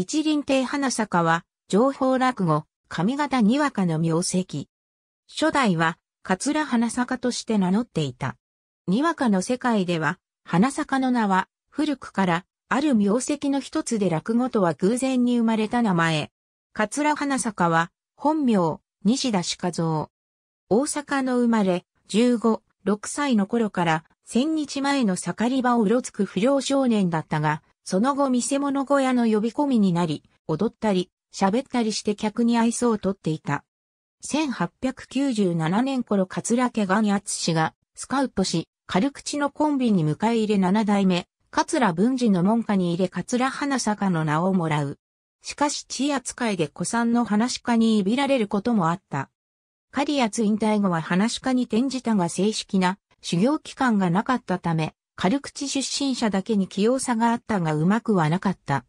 一輪亭花坂は、情報落語、上方にわかの名跡。初代は、桂花坂として名乗っていた。にわかの世界では、花坂の名は、古くから、ある名跡の一つで落語とは偶然に生まれた名前。桂花坂は、本名、西田鹿造。大阪の生まれ、15、6歳の頃から、千日前の盛り場をうろつく不良少年だったが、その後見せ物小屋の呼び込みになり、踊ったり、喋ったりして客に愛想をとっていた。1897年頃桂家ガニアツ氏がスカウトし、軽口のコンビに迎え入れ7代目、桂文治の門下に入れ桂花坂の名をもらう。しかし地扱いで古参の話家にいびられることもあった。狩りやつ引退後は話家に転じたが正式な修行期間がなかったため、軽口出身者だけに器用さがあったがうまくはなかった。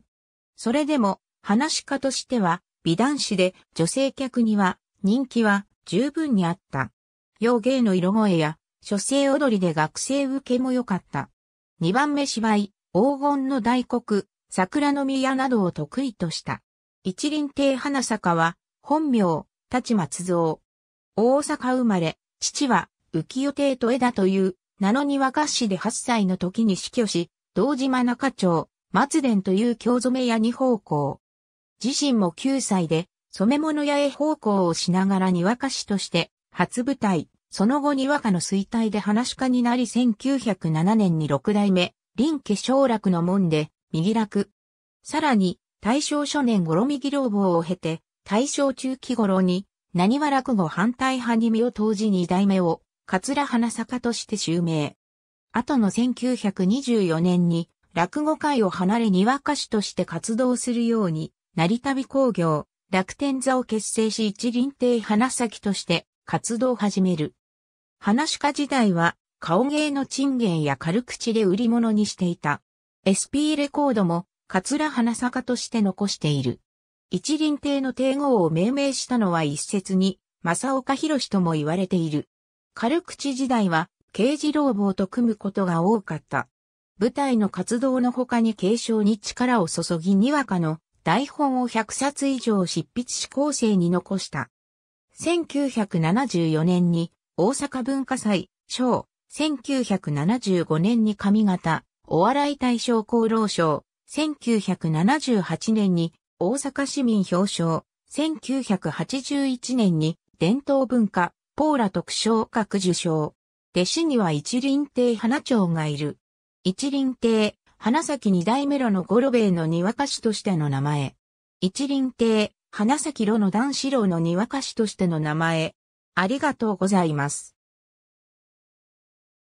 それでも、話し家としては、美男子で女性客には人気は十分にあった。洋芸の色声や、書生踊りで学生受けも良かった。二番目芝居、黄金の大黒、桜の宮などを得意とした。一輪亭花坂は、本名、立松蔵。大阪生まれ、父は、浮世亭と枝というなの庭合詞で8歳の時に死去し、道島中町、松伝という京染屋に奉公。自身も9歳で、染物屋へ奉公をしながら庭歌師として、初舞台、その後庭歌の衰退で話し家になり1907年に六代目、林家昇楽の門で、右楽。さらに、大正初年頃右老房を経て、大正中期頃に、何は落語反対派に身を投じ二代目を、桂花坂として襲名。後の1924年に落語界を離れ庭歌手として活動するように、成旅工業、楽天座を結成し一輪亭花咲として活動を始める。花鹿時代は顔芸の賃芸や軽口で売り物にしていた。SP レコードも桂花坂として残している。一輪亭の帝号を命名したのは一説に、正岡博士とも言われている。軽口時代は、刑事労房と組むことが多かった。舞台の活動の他に継承に力を注ぎにわかの台本を100冊以上執筆し構成に残した。1974年に大阪文化祭、賞、1975年に上方、お笑い大賞厚労賞、1978年に大阪市民表彰、1981年に伝統文化ポーラ特賞各受賞。弟子には一輪亭花鳥がいる。一輪亭、花咲二代目ロの五郎兵衛の庭歌手としての名前。一輪亭、花咲ロの男子郎の庭歌手としての名前。ありがとうございます。